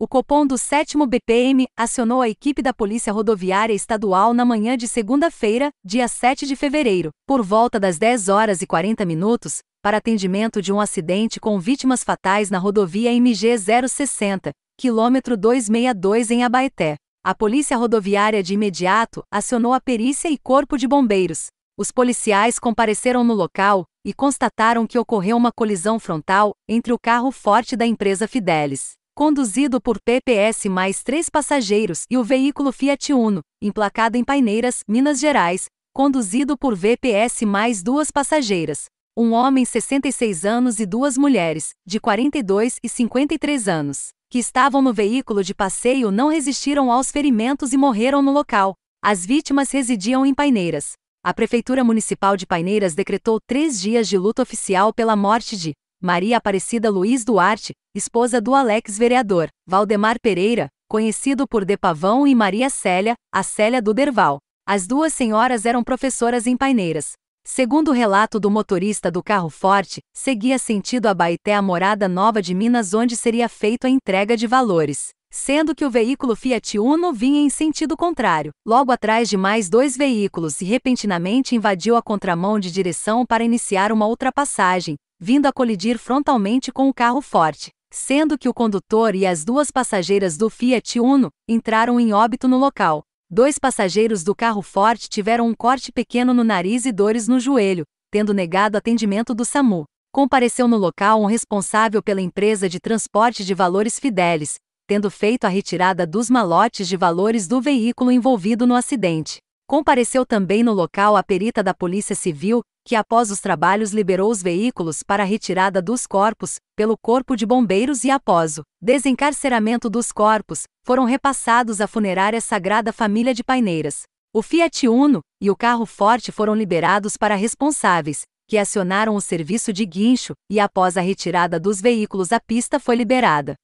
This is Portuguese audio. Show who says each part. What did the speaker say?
Speaker 1: O Copom do 7 BPM acionou a equipe da Polícia Rodoviária Estadual na manhã de segunda-feira, dia 7 de fevereiro, por volta das 10 horas e 40 minutos, para atendimento de um acidente com vítimas fatais na rodovia MG 060, quilômetro 262 em Abaeté. A Polícia Rodoviária de imediato acionou a perícia e corpo de bombeiros. Os policiais compareceram no local e constataram que ocorreu uma colisão frontal entre o carro forte da empresa Fidelis conduzido por PPS mais três passageiros, e o veículo Fiat Uno, emplacado em Paineiras, Minas Gerais, conduzido por VPS mais duas passageiras. Um homem 66 anos e duas mulheres, de 42 e 53 anos, que estavam no veículo de passeio não resistiram aos ferimentos e morreram no local. As vítimas residiam em Paineiras. A Prefeitura Municipal de Paineiras decretou três dias de luto oficial pela morte de Maria Aparecida Luiz Duarte, esposa do Alex vereador, Valdemar Pereira, conhecido por Depavão e Maria Célia, a Célia do Derval. As duas senhoras eram professoras em Paineiras. Segundo o relato do motorista do carro forte, seguia sentido a Baité a morada nova de Minas onde seria feita a entrega de valores. Sendo que o veículo Fiat Uno vinha em sentido contrário, logo atrás de mais dois veículos e repentinamente invadiu a contramão de direção para iniciar uma ultrapassagem, vindo a colidir frontalmente com o carro forte, sendo que o condutor e as duas passageiras do Fiat Uno entraram em óbito no local. Dois passageiros do carro forte tiveram um corte pequeno no nariz e dores no joelho, tendo negado atendimento do SAMU. Compareceu no local um responsável pela empresa de transporte de valores Fidelis, tendo feito a retirada dos malotes de valores do veículo envolvido no acidente. Compareceu também no local a perita da Polícia Civil, que após os trabalhos liberou os veículos para a retirada dos corpos, pelo Corpo de Bombeiros e após o desencarceramento dos corpos, foram repassados à funerária Sagrada Família de Paineiras. O Fiat Uno e o carro forte foram liberados para responsáveis, que acionaram o serviço de guincho, e após a retirada dos veículos a pista foi liberada.